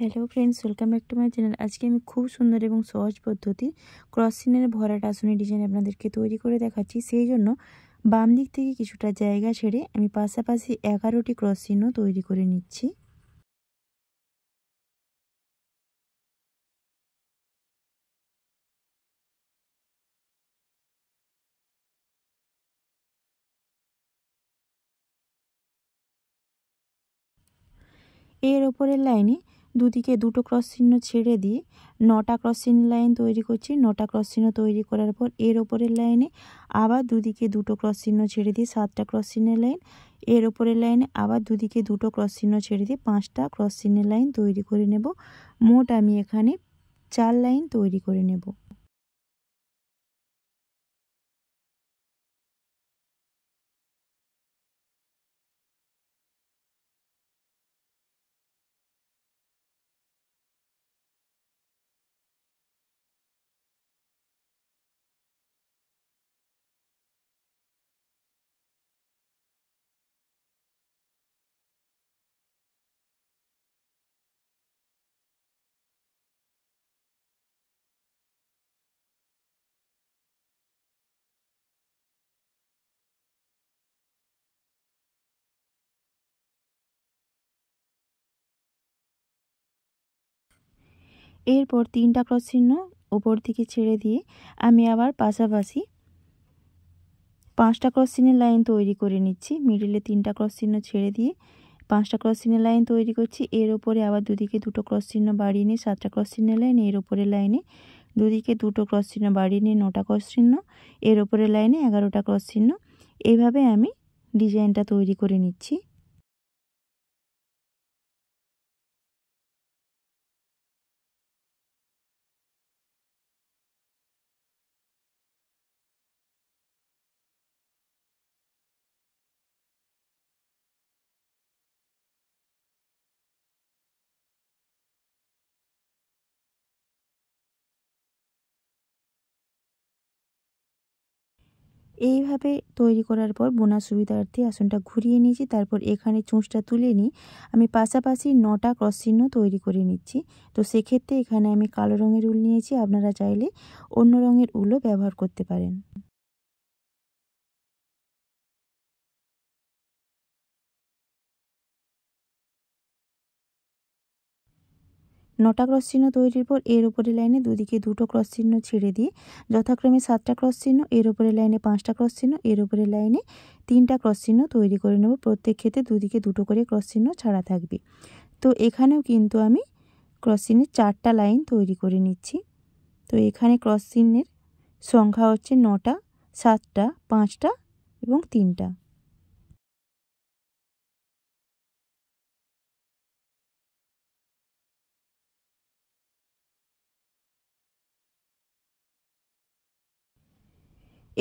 hello friends welcome back to my channel আজকে আমি খুব সুন্দর এবং সহজ পদ্ধতি ক্রস সিনের ভরাট আসনের ডিজাইন আপনাদেরকে তৈরি করে দেখাচ্ছি সেই জন্য বাম দিক থেকে কিছুটা জায়গা ছেড়ে আমি পাশাপাশি এগারোটি ক্রস তৈরি করে নিচ্ছি এর ওপরের লাইনে দুদিকে দুটো ক্রস চিহ্ন ছেড়ে দিয়ে নটা ক্রস চিহ্ন লাইন তৈরি করছি নটা ক্রস চিহ্ন তৈরি করার পর এর ওপরের লাইনে আবার দুদিকে দুটো ক্রস চিহ্ন ছেড়ে দিয়ে সাতটা ক্রস চিহ্নের লাইন এর ওপরের লাইনে আবার দুদিকে দুটো ক্রস চিহ্ন ছেড়ে দিয়ে পাঁচটা ক্রস চিহ্নের লাইন তৈরি করে নেব মোট আমি এখানে চার লাইন তৈরি করে নেব এরপর তিনটা ক্রস চিহ্ন ওপর দিকে ছেড়ে দিয়ে আমি আবার পাশাপাশি পাঁচটা ক্রস চিহ্নের লাইন তৈরি করে নিচ্ছি মিডিলে তিনটা ক্রস চিহ্ন ছেড়ে দিয়ে পাঁচটা ক্রস চিহ্নের লাইন তৈরি করছি এর ওপরে আবার দুদিকে দুটো ক্রস চিহ্ন বাড়িয়ে নিয়ে সাতটা ক্রস চিহ্নের লাইন এর ওপরে লাইনে দুদিকে দুটো ক্রস চিহ্ন বাড়িয়ে নিয়ে নটা ক্রস চিহ্ন এর ওপরে লাইনে এগারোটা ক্রস চিহ্ন এইভাবে আমি ডিজাইনটা তৈরি করে নিচ্ছি এইভাবে তৈরি করার পর বোনা সুবিধার্থে আসনটা ঘুরিয়ে নিয়েছি তারপর এখানে চুঁচটা তুলে নিই আমি পাশাপাশি নটা ক্রস চিহ্ন তৈরি করে নিচ্ছি তো সেক্ষেত্রে এখানে আমি কালো রঙের উল নিয়েছি আপনারা চাইলে অন্য রঙের উলও ব্যবহার করতে পারেন নটা ক্রস চিহ্ন তৈরির পর এর উপরে লাইনে দুদিকে দুটো ক্রস চিহ্ন ছেড়ে দিয়ে যথাক্রমে সাতটা ক্রস চিহ্ন এর উপরে লাইনে পাঁচটা ক্রস চিহ্ন এর উপরে লাইনে তিনটা ক্রস চিহ্ন তৈরি করে নেব প্রত্যেক ক্ষেত্রে দুদিকে দুটো করে ক্রস চিহ্ন ছাড়া থাকবে তো এখানেও কিন্তু আমি ক্রস চিহ্নের চারটা লাইন তৈরি করে নিচ্ছি তো এখানে ক্রস চিহ্নের সংখ্যা হচ্ছে নটা সাতটা পাঁচটা এবং তিনটা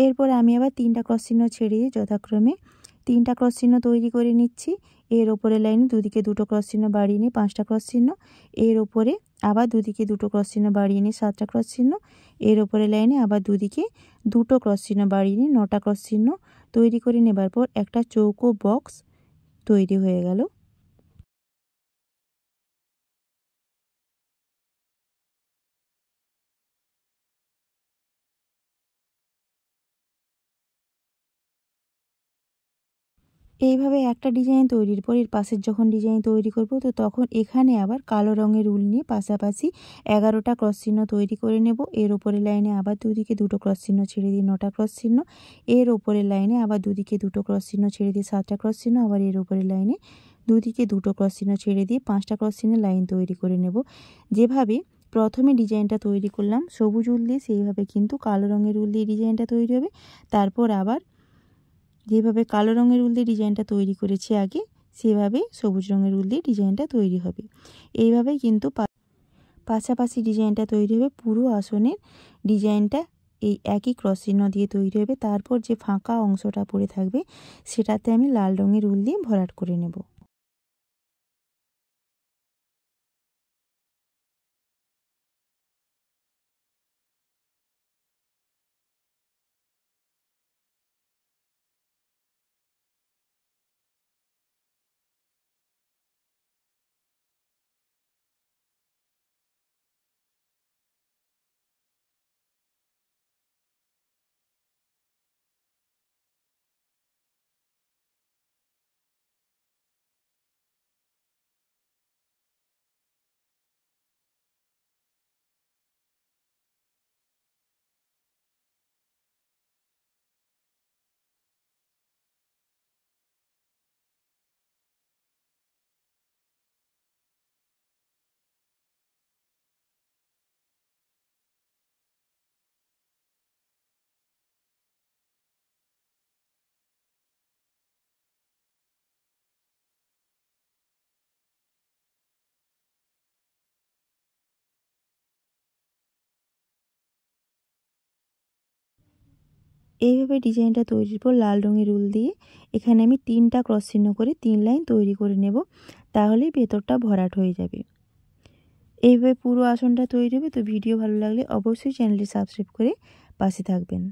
এরপর আমি আবার তিনটা ক্রস চিহ্ন ছেড়ে যথাক্রমে তিনটা ক্রস চিহ্ন তৈরি করে নিচ্ছি এর ওপরে লাইনে দুদিকে দুটো ক্রস চিহ্ন বাড়িয়ে নিই পাঁচটা ক্রস চিহ্ন এর ওপরে আবার দুদিকে দুটো ক্রস চিহ্ন বাড়িয়ে নিই সাতটা ক্রস চিহ্ন এর ওপরে লাইনে আবার দুদিকে দুটো ক্রস চিহ্ন বাড়িয়ে নিই নটা ক্রস চিহ্ন তৈরি করে নেবার পর একটা চৌকো বক্স তৈরি হয়ে গেল এইভাবে একটা ডিজাইন তৈরির পর এর পাশের যখন ডিজাইন তৈরি করব তো তখন এখানে আবার কালো রঙের উল নিয়ে পাশাপাশি এগারোটা ক্রস চিহ্ন তৈরি করে নেব এর ওপরে লাইনে আবার দুদিকে দুটো ক্রস চিহ্ন ছেড়ে দিয়ে নটা ক্রস চিহ্ন এর ওপরে লাইনে আবার দুদিকে দুটো ক্রস চিহ্ন ছেড়ে দিয়ে সাতটা ক্রস চিহ্ন আবার এর ওপরে লাইনে দুদিকে দুটো ক্রস চিহ্ন ছেড়ে দিয়ে পাঁচটা ক্রস চিহ্ন লাইন তৈরি করে নেব যেভাবে প্রথমে ডিজাইনটা তৈরি করলাম সবুজ উল দিয়ে সেইভাবে কিন্তু কালো রঙের উল দিয়ে ডিজাইনটা তৈরি হবে তারপর আবার যেভাবে কালো রঙের উল দিয়ে ডিজাইনটা তৈরি করেছি আগে সেভাবেই সবুজ রঙের উল দিয়ে ডিজাইনটা তৈরি হবে এইভাবেই কিন্তু পাশাপাশি ডিজাইনটা তৈরি হবে পুরো আসনের ডিজাইনটা এই একই ক্রস চিহ্ন দিয়ে তৈরি হবে তারপর যে ফাঁকা অংশটা পড়ে থাকবে সেটাতে আমি লাল রঙের উল দিয়ে ভরাট করে নেব এইভাবে ডিজাইনটা তৈরির পর লাল রঙের রুল দিয়ে এখানে আমি তিনটা ক্রস চিহ্ন করে তিন লাইন তৈরি করে নেব তাহলেই ভেতরটা ভরাট হয়ে যাবে এইভাবে পুরো আসনটা তৈরি হবে তো ভিডিও ভালো লাগলে অবশ্যই চ্যানেলটি সাবস্ক্রাইব করে পাশে থাকবেন